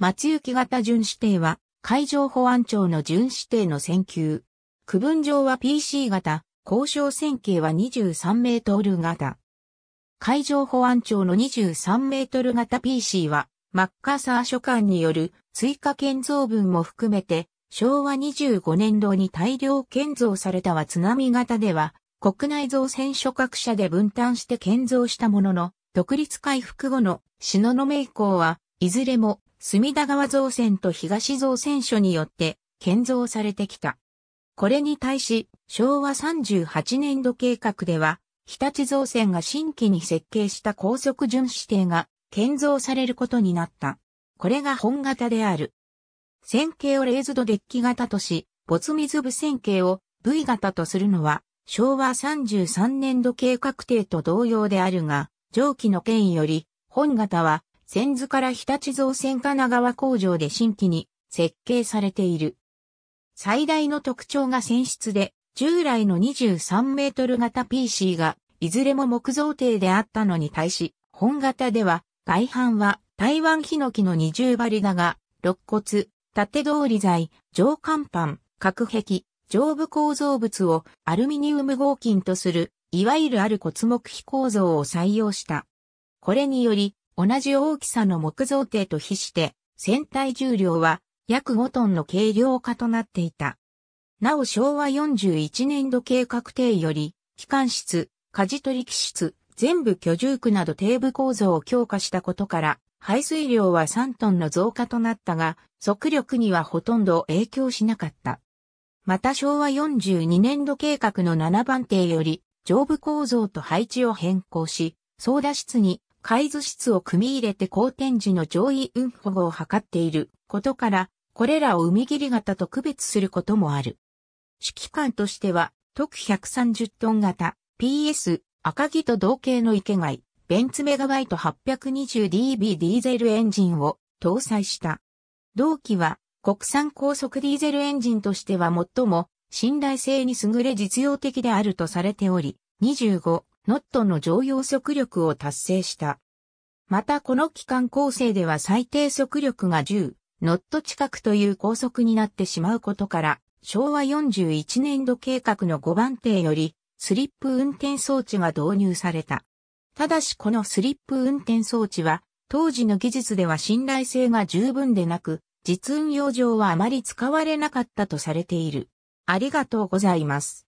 松行型巡視艇は、海上保安庁の巡視艇の船級。区分上は PC 型、交渉線形は23メートル型。海上保安庁の23メートル型 PC は、マッカーサー書館による追加建造分も含めて、昭和25年度に大量建造されたは津波型では、国内造船所各社で分担して建造したものの、独立回復後の篠雲以降は、いずれも隅田川造船と東造船所によって建造されてきた。これに対し、昭和38年度計画では、日立造船が新規に設計した高速巡視艇が建造されることになった。これが本型である。線形をレーズドデッキ型とし、没水部線形を V 型とするのは、昭和33年度計画艇と同様であるが、上記の件より、本型は千図から日立造船神奈川工場で新規に設計されている。最大の特徴が船室で、従来の23メートル型 PC が、いずれも木造艇であったのに対し、本型では、外板は台湾ヒノキの二重張りだが、肋骨、縦通り材、上甲板、隔壁、上部構造物をアルミニウム合金とする、いわゆるある骨木非構造を採用した。これにより、同じ大きさの木造艇と比して、船体重量は約5トンの軽量化となっていた。なお昭和41年度計画艇より、機関室、舵取り機室、全部居住区など底部構造を強化したことから、排水量は3トンの増加となったが、速力にはほとんど影響しなかった。また昭和42年度計画の7番艇より、上部構造と配置を変更し、操舵室に海図室を組み入れて高天時の上位運保護を図っていることから、これらを海切り型と区別することもある。指揮官としては、特130トン型、PS、赤木と同型の池貝、ベンツメガバイト 820dB ディーゼルエンジンを搭載した。同機は国産高速ディーゼルエンジンとしては最も信頼性に優れ実用的であるとされており、25ノットの常用速力を達成した。またこの機関構成では最低速力が10、ノット近くという高速になってしまうことから、昭和41年度計画の5番艇より、スリップ運転装置が導入された。ただしこのスリップ運転装置は、当時の技術では信頼性が十分でなく、実運用上はあまり使われなかったとされている。ありがとうございます。